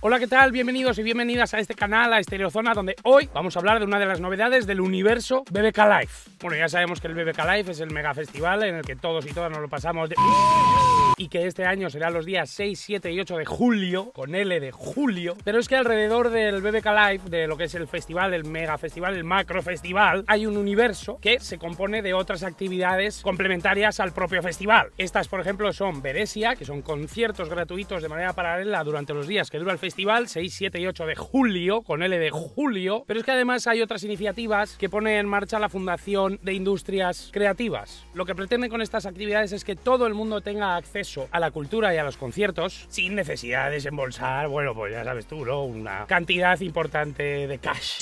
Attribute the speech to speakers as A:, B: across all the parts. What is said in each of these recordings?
A: Hola, ¿qué tal? Bienvenidos y bienvenidas a este canal, a Estereozona, donde hoy vamos a hablar de una de las novedades del universo BBK Life. Bueno, ya sabemos que el BBK Life es el mega festival en el que todos y todas nos lo pasamos de... y que este año será los días 6, 7 y 8 de julio, con L de julio. Pero es que alrededor del BBK Life, de lo que es el festival, el mega festival, el macro festival, hay un universo que se compone de otras actividades complementarias al propio festival. Estas, por ejemplo, son Beresia, que son conciertos gratuitos de manera paralela durante los días que dura el festival festival 6, 7 y 8 de julio, con L de julio, pero es que además hay otras iniciativas que pone en marcha la Fundación de Industrias Creativas. Lo que pretende con estas actividades es que todo el mundo tenga acceso a la cultura y a los conciertos sin necesidad de desembolsar, bueno, pues ya sabes tú, ¿no? Una cantidad importante de cash.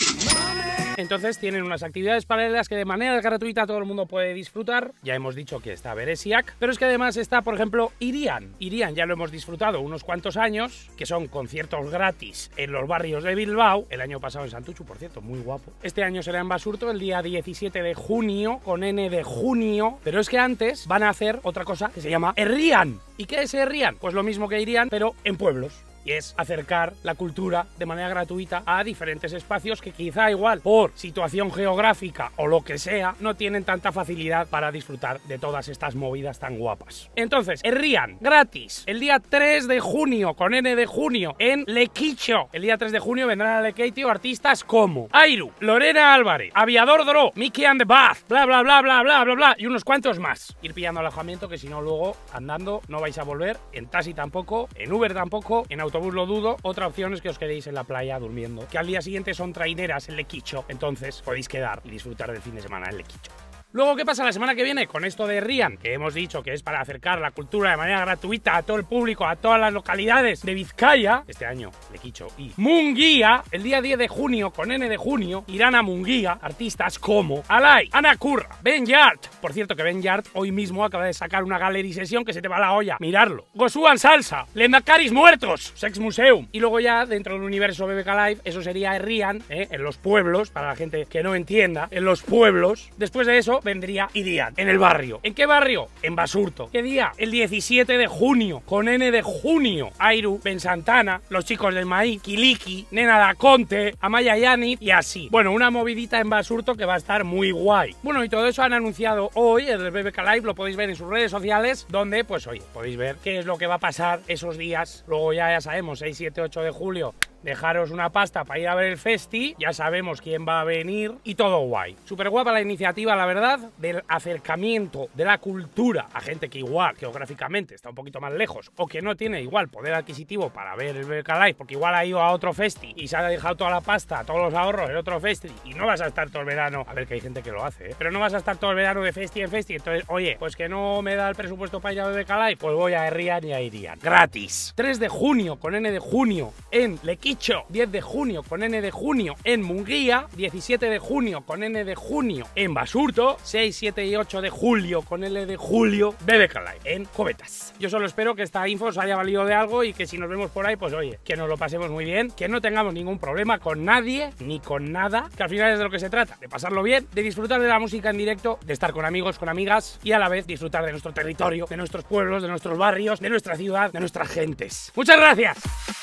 A: Entonces tienen unas actividades paralelas que de manera gratuita todo el mundo puede disfrutar. Ya hemos dicho que está Beresiac, pero es que además está, por ejemplo, Irian. Irian ya lo hemos disfrutado unos cuantos años, que son conciertos gratis en los barrios de Bilbao, el año pasado en Santuchu, por cierto, muy guapo. Este año será en Basurto el día 17 de junio, con N de junio, pero es que antes van a hacer otra cosa que se llama errían ¿Y qué es errían Pues lo mismo que irían, pero en pueblos y es acercar la cultura de manera gratuita a diferentes espacios que quizá igual por situación geográfica o lo que sea no tienen tanta facilidad para disfrutar de todas estas movidas tan guapas. Entonces, Rian, gratis, el día 3 de junio, con N de junio, en Lequicho. El día 3 de junio vendrán a Lequicho artistas como Airu, Lorena Álvarez, Aviador Dro, Mickey and the Bath, bla bla bla bla bla bla bla y unos cuantos más. Ir pillando alojamiento que si no luego andando no vais a volver, en taxi tampoco, en Uber tampoco, en auto autobús lo dudo. Otra opción es que os quedéis en la playa durmiendo, que al día siguiente son traineras en Lequicho. Entonces podéis quedar y disfrutar del fin de semana en Lequicho. Luego, ¿qué pasa la semana que viene con esto de Rian? Que hemos dicho que es para acercar la cultura de manera gratuita a todo el público, a todas las localidades de Vizcaya. Este año, Lequicho y Munguía, el día 10 de junio, con N de junio, irán a Munguía artistas como Alay, Ana Curra, Ben Yart, por cierto, que Ben Yard hoy mismo acaba de sacar una gallery sesión que se te va a la olla. Mirarlo. Gosuan Salsa, Lendakaris Muertos, Sex Museum. Y luego ya, dentro del universo BBK Live, eso sería Rian, ¿eh? en los pueblos, para la gente que no entienda, en los pueblos. Después de eso vendría Idian, en el barrio. ¿En qué barrio? En Basurto. ¿Qué día? El 17 de junio, con N de junio. Airu, Ben Santana, los chicos del maíz, Kiliki, Nena da Conte, Amaya Yanit y así. Bueno, una movidita en Basurto que va a estar muy guay. Bueno, y todo eso han anunciado hoy, el BBK Live, lo podéis ver en sus redes sociales, donde pues hoy podéis ver qué es lo que va a pasar esos días. Luego ya, ya sabemos, 6, 7, 8 de julio, dejaros una pasta para ir a ver el festi, ya sabemos quién va a venir y todo guay. Súper guapa la iniciativa, la verdad, del acercamiento de la cultura a gente que igual geográficamente está un poquito más lejos o que no tiene igual poder adquisitivo para ver el Live, porque igual ha ido a otro festi y se ha dejado toda la pasta, todos los ahorros en otro festi y no vas a estar todo el verano, a ver que hay gente que lo hace, ¿eh? pero no vas a estar todo el verano de festi en festi, entonces, oye, pues que no me da el presupuesto para ir a Live, pues voy a Rian y a Irian, gratis. 3 de junio, con N de junio, en Lequí 10 de junio con N de junio en Munguía, 17 de junio con N de junio en Basurto, 6, 7 y 8 de julio con L de julio de Live en Cobetas. Yo solo espero que esta info os haya valido de algo y que si nos vemos por ahí, pues oye, que nos lo pasemos muy bien, que no tengamos ningún problema con nadie ni con nada, que al final es de lo que se trata, de pasarlo bien, de disfrutar de la música en directo, de estar con amigos, con amigas y a la vez disfrutar de nuestro territorio, de nuestros pueblos, de nuestros barrios, de nuestra ciudad, de nuestras gentes. Muchas gracias.